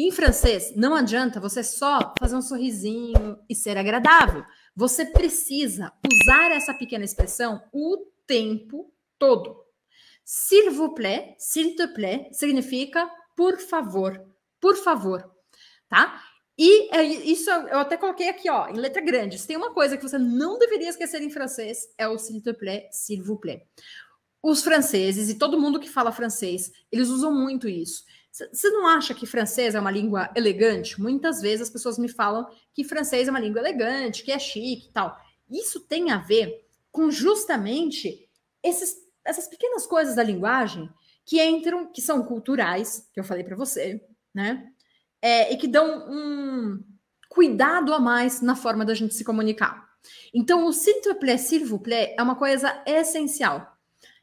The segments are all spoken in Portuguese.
Em francês, não adianta você só fazer um sorrisinho e ser agradável. Você precisa usar essa pequena expressão o tempo todo. S'il vous plaît, s'il te plaît, significa por favor, por favor, tá? E é, isso eu até coloquei aqui, ó, em letra grande. Se tem uma coisa que você não deveria esquecer em francês, é o s'il te plaît, s'il vous plaît. Os franceses e todo mundo que fala francês, eles usam muito isso. Você não acha que francês é uma língua elegante? Muitas vezes as pessoas me falam que francês é uma língua elegante, que é chique e tal. Isso tem a ver com justamente esses, essas pequenas coisas da linguagem que entram, que são culturais, que eu falei para você, né? É, e que dão um cuidado a mais na forma da gente se comunicar. Então, o s'il te plaît, s'il vous plaît é uma coisa essencial.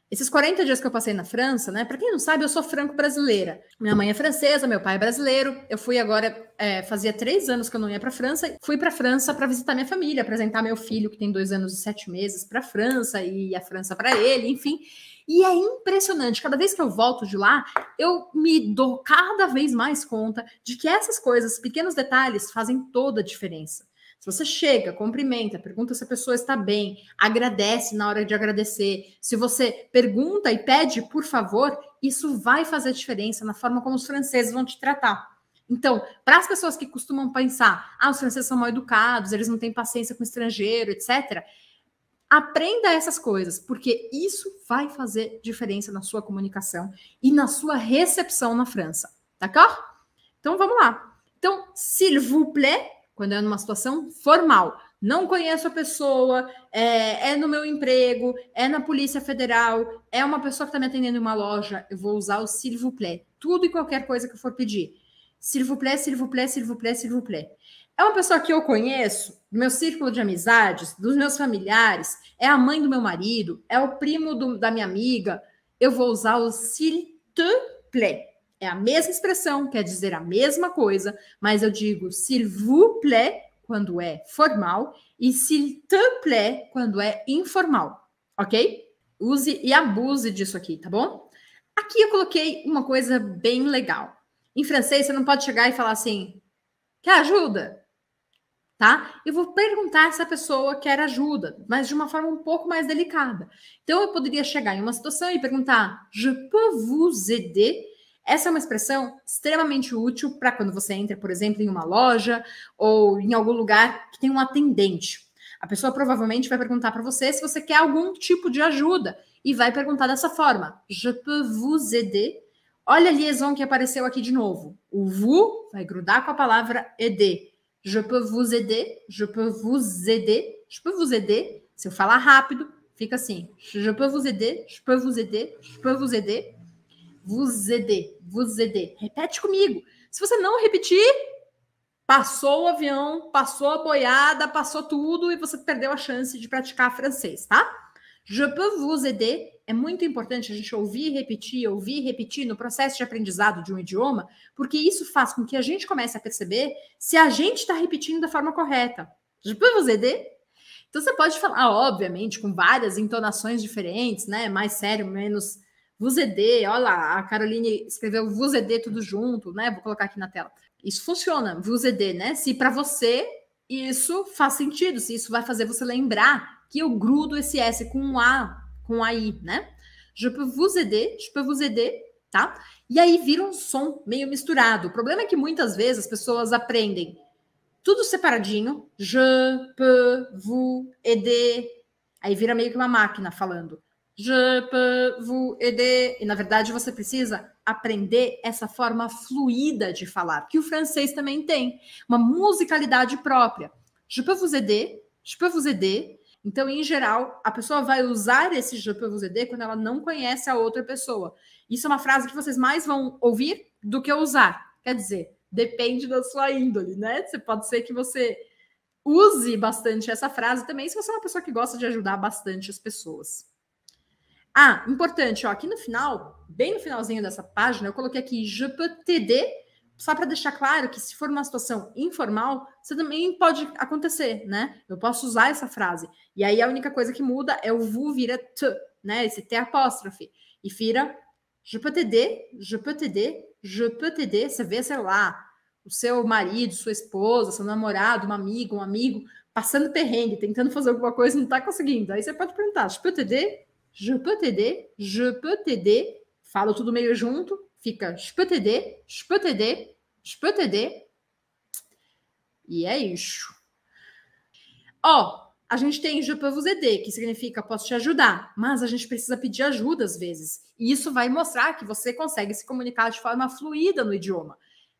Esses 40 dias que eu passei na França, né? Para quem não sabe, eu sou franco-brasileira. Minha mãe é francesa, meu pai é brasileiro. Eu fui agora, é, fazia três anos que eu não ia para França. Fui para França para visitar minha família, apresentar meu filho, que tem dois anos e sete meses, para França e a França para ele, enfim. E é impressionante, cada vez que eu volto de lá, eu me dou cada vez mais conta de que essas coisas, pequenos detalhes, fazem toda a diferença. Se você chega, cumprimenta, pergunta se a pessoa está bem, agradece na hora de agradecer. Se você pergunta e pede, por favor, isso vai fazer diferença na forma como os franceses vão te tratar. Então, para as pessoas que costumam pensar, ah, os franceses são mal educados, eles não têm paciência com estrangeiro, etc., aprenda essas coisas, porque isso vai fazer diferença na sua comunicação e na sua recepção na França. D'accord? Então, vamos lá. Então, s'il vous plaît, quando é numa situação formal. Não conheço a pessoa, é, é, no meu emprego, é na Polícia Federal, é uma pessoa que está me atendendo em uma loja, eu vou usar o s'il vous plaît. Tudo e qualquer coisa que eu for pedir. S'il vous plaît, s'il vous plaît, s'il vous plaît, s'il vous plaît. É uma pessoa que eu conheço, do meu círculo de amizades, dos meus familiares, é a mãe do meu marido, é o primo do, da minha amiga. Eu vou usar o s'il te plaît. É a mesma expressão, quer dizer a mesma coisa, mas eu digo s'il vous plaît quando é formal e s'il te plaît quando é informal, ok? Use e abuse disso aqui, tá bom? Aqui eu coloquei uma coisa bem legal. Em francês, você não pode chegar e falar assim: quer ajuda? Tá? Eu vou perguntar se a pessoa quer ajuda, mas de uma forma um pouco mais delicada. Então, eu poderia chegar em uma situação e perguntar: je peux vous aider? Essa é uma expressão extremamente útil para quando você entra, por exemplo, em uma loja ou em algum lugar que tem um atendente. A pessoa provavelmente vai perguntar para você se você quer algum tipo de ajuda e vai perguntar dessa forma: Je peux vous aider? Olha a liaison que apareceu aqui de novo. O vous vai grudar com a palavra aider. Je peux vous aider? Je peux vous aider? Je peux vous aider? Se eu falar rápido, fica assim: Je peux vous aider? Je peux vous aider? Je peux vous aider? VZD, VZD, Repete comigo. Se você não repetir, passou o avião, passou a boiada, passou tudo e você perdeu a chance de praticar francês, tá? Je peux vous aider é muito importante a gente ouvir e repetir, ouvir e repetir no processo de aprendizado de um idioma, porque isso faz com que a gente comece a perceber se a gente está repetindo da forma correta. Je peux vous aider? Então você pode falar, obviamente, com várias entonações diferentes, né? Mais sério, menos VZD, olha lá, a Caroline escreveu VZD tudo junto, né? Vou colocar aqui na tela. Isso funciona, VZD, né? Se para você isso faz sentido, se isso vai fazer você lembrar que eu grudo esse S com um A, com um AI, né? Je peux vous aider, je peux vous aider, tá? E aí vira um som meio misturado. O problema é que muitas vezes as pessoas aprendem tudo separadinho. Je peux vous aider. Aí vira meio que uma máquina falando. Je peux vous aider. E na verdade você precisa aprender essa forma fluida de falar, que o francês também tem, uma musicalidade própria. Je peux vous aider, je peux vous aider. Então, em geral, a pessoa vai usar esse je peux vous aider quando ela não conhece a outra pessoa. Isso é uma frase que vocês mais vão ouvir do que usar. Quer dizer, depende da sua índole, né? Você pode ser que você use bastante essa frase também, se você é uma pessoa que gosta de ajudar bastante as pessoas. Ah, importante, ó, aqui no final, bem no finalzinho dessa página, eu coloquei aqui je peux t'aider, só para deixar claro que se for uma situação informal, você também pode acontecer, né? Eu posso usar essa frase. E aí a única coisa que muda é o vous vira t, né? Esse t apóstrofe. E vira je peux t'aider, je peux t'aider, je peux t'aider. Você vê, sei lá, o seu marido, sua esposa, seu namorado, uma amiga, um amigo, passando perrengue, tentando fazer alguma coisa e não está conseguindo. Aí você pode perguntar, je peux t'aider? Je peux t'aider, je peux t'aider. Falo tudo meio junto, fica je peux t'aider, je peux t'aider, je peux t'aider. E é isso. Ó, oh, a gente tem je peux vous aider, que significa posso te ajudar, mas a gente precisa pedir ajuda às vezes. E isso vai mostrar que você consegue se comunicar de forma fluida no idioma.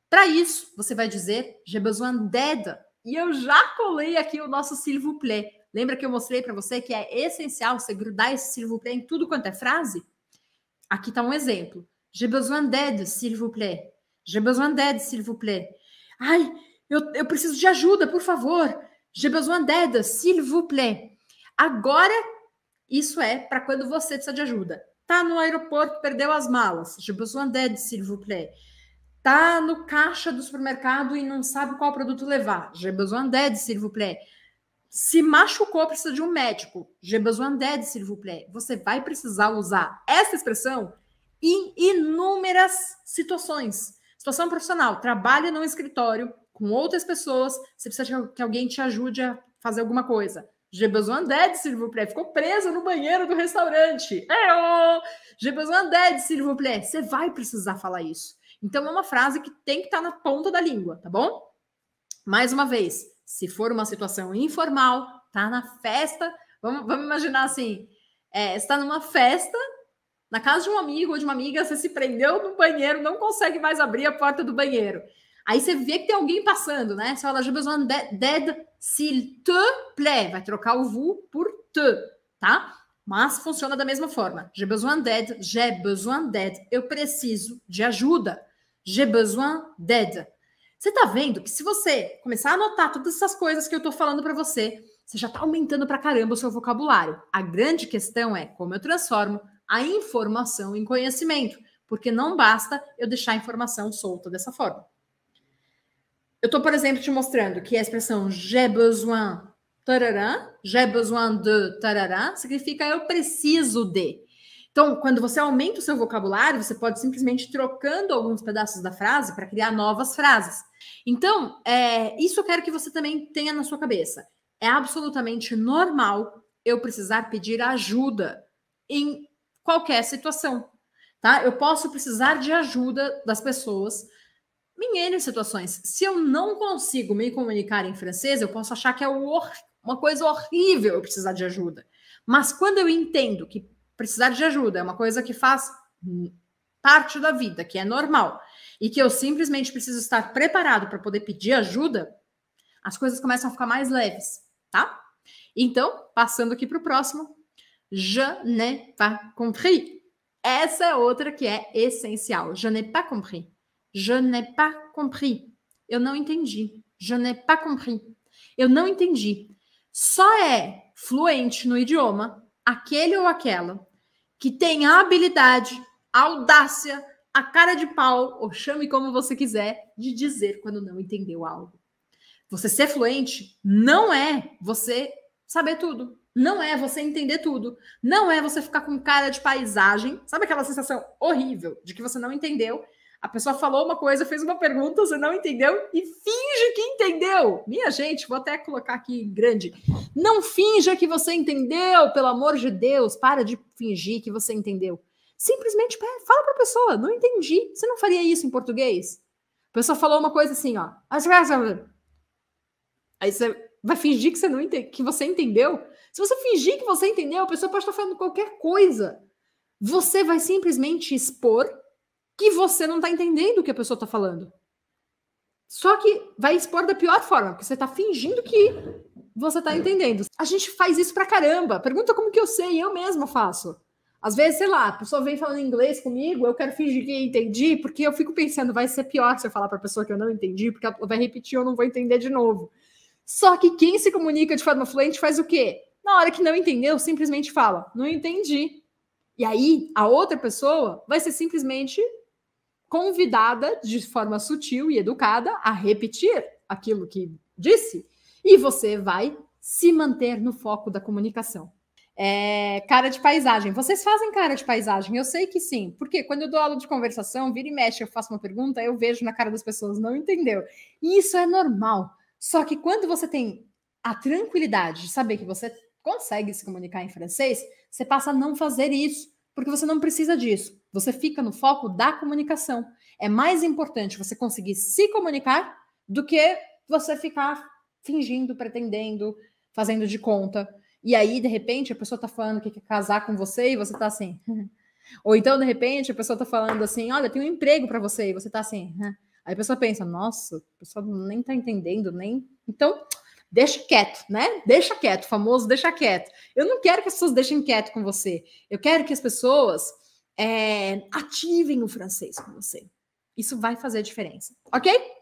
Para isso, você vai dizer j'ai besoin d'aide. E eu já colei aqui o nosso s'il vous plaît. Lembra que eu mostrei para você que é essencial você grudar esse s'il vous plaît em tudo quanto é frase? Aqui está um exemplo. J'ai besoin d'aide, s'il vous plaît. J'ai besoin d'aide, s'il vous plaît. Ai, eu, eu preciso de ajuda, por favor. J'ai besoin d'aide, s'il vous plaît. Agora, isso é para quando você precisa de ajuda. Tá no aeroporto, perdeu as malas. J'ai besoin d'aide, s'il vous plaît. Tá no caixa do supermercado e não sabe qual produto levar. J'ai besoin d'aide, s'il vous plaît. Se machucou, precisa de um médico. J'ai besoin d'aide, s'il vous plaît. Você vai precisar usar essa expressão em inúmeras situações. Situação profissional, trabalha num escritório com outras pessoas, você precisa que alguém te ajude a fazer alguma coisa. J'ai besoin d'aide, s'il vous plaît. Ficou preso no banheiro do restaurante. Eu! J'ai besoin d'aide, s'il vous plaît. Você vai precisar falar isso. Então, é uma frase que tem que estar tá na ponta da língua, tá bom? Mais uma vez, se for uma situação informal, tá na festa, vamos, vamos imaginar assim, é, está numa festa, na casa de um amigo ou de uma amiga, você se prendeu no banheiro, não consegue mais abrir a porta do banheiro. Aí você vê que tem alguém passando, né? Você fala, j'ai besoin d'aide, s'il te plaît. Vai trocar o vu por te, tá? Mas funciona da mesma forma. J'ai besoin d'aide, j'ai besoin d'aide. Eu preciso de ajuda. J'ai besoin d'aide. Você está vendo que se você começar a anotar todas essas coisas que eu estou falando para você, você já está aumentando para caramba o seu vocabulário. A grande questão é como eu transformo a informação em conhecimento, porque não basta eu deixar a informação solta dessa forma. Eu estou, por exemplo, te mostrando que a expressão j'ai besoin tarará, j'ai besoin de tarará, significa eu preciso de. Então, quando você aumenta o seu vocabulário, você pode simplesmente trocando alguns pedaços da frase para criar novas frases. Então, é, isso eu quero que você também tenha na sua cabeça. É absolutamente normal eu precisar pedir ajuda em qualquer situação, tá? Eu posso precisar de ajuda das pessoas em N situações. Se eu não consigo me comunicar em francês, eu posso achar que é uma coisa horrível eu precisar de ajuda. Mas quando eu entendo que precisar de ajuda, é uma coisa que faz parte da vida, que é normal, e que eu simplesmente preciso estar preparado para poder pedir ajuda, as coisas começam a ficar mais leves, tá? Então, passando aqui para o próximo, je n'ai pas compris. Essa é outra que é essencial. Je n'ai pas compris. Je n'ai pas compris. Eu não entendi. Je n'ai pas compris. Eu não entendi. Só é fluente no idioma aquele ou aquela que tem a habilidade, a audácia, a cara de pau, ou chame como você quiser, de dizer quando não entendeu algo. Você ser fluente não é você saber tudo. Não é você entender tudo. Não é você ficar com cara de paisagem. Sabe aquela sensação horrível de que você não entendeu a pessoa falou uma coisa, fez uma pergunta, você não entendeu e finge que entendeu. Minha gente, vou até colocar aqui grande. Não finja que você entendeu, pelo amor de Deus. Para de fingir que você entendeu. Simplesmente fala para a pessoa, não entendi. Você não faria isso em português? A pessoa falou uma coisa assim, ó. Aí você vai fingir que você não entende, que você entendeu. Se você fingir que você entendeu, a pessoa pode estar falando qualquer coisa. Você vai simplesmente expor que você não está entendendo o que a pessoa está falando. Só que vai expor da pior forma, porque você está fingindo que você está entendendo. A gente faz isso pra caramba. Pergunta como que eu sei, eu mesma faço. Às vezes, sei lá, a pessoa vem falando inglês comigo, eu quero fingir que entendi, porque eu fico pensando, vai ser pior se eu falar pra pessoa que eu não entendi, porque ela vai repetir, eu não vou entender de novo. Só que quem se comunica de forma fluente faz o quê? Na hora que não entendeu, simplesmente fala, não entendi. E aí, a outra pessoa vai ser simplesmente convidada de forma sutil e educada a repetir aquilo que disse e você vai se manter no foco da comunicação. É, cara de paisagem. Vocês fazem cara de paisagem? Eu sei que sim, porque quando eu dou aula de conversação, vira e mexe, eu faço uma pergunta, eu vejo na cara das pessoas, não entendeu. E isso é normal. Só que quando você tem a tranquilidade de saber que você consegue se comunicar em francês, você passa a não fazer isso, porque você não precisa disso. Você fica no foco da comunicação. É mais importante você conseguir se comunicar do que você ficar fingindo, pretendendo, fazendo de conta. E aí, de repente, a pessoa tá falando que quer casar com você e você tá assim. Hum. Ou então, de repente, a pessoa tá falando assim: olha, tem um emprego para você e você tá assim. Hum. Aí a pessoa pensa: nossa, a pessoa nem tá entendendo, nem. Então, deixa quieto, né? Deixa quieto, famoso, deixa quieto. Eu não quero que as pessoas deixem quieto com você. Eu quero que as pessoas é, ativem o francês com você. Isso vai fazer diferença, ok?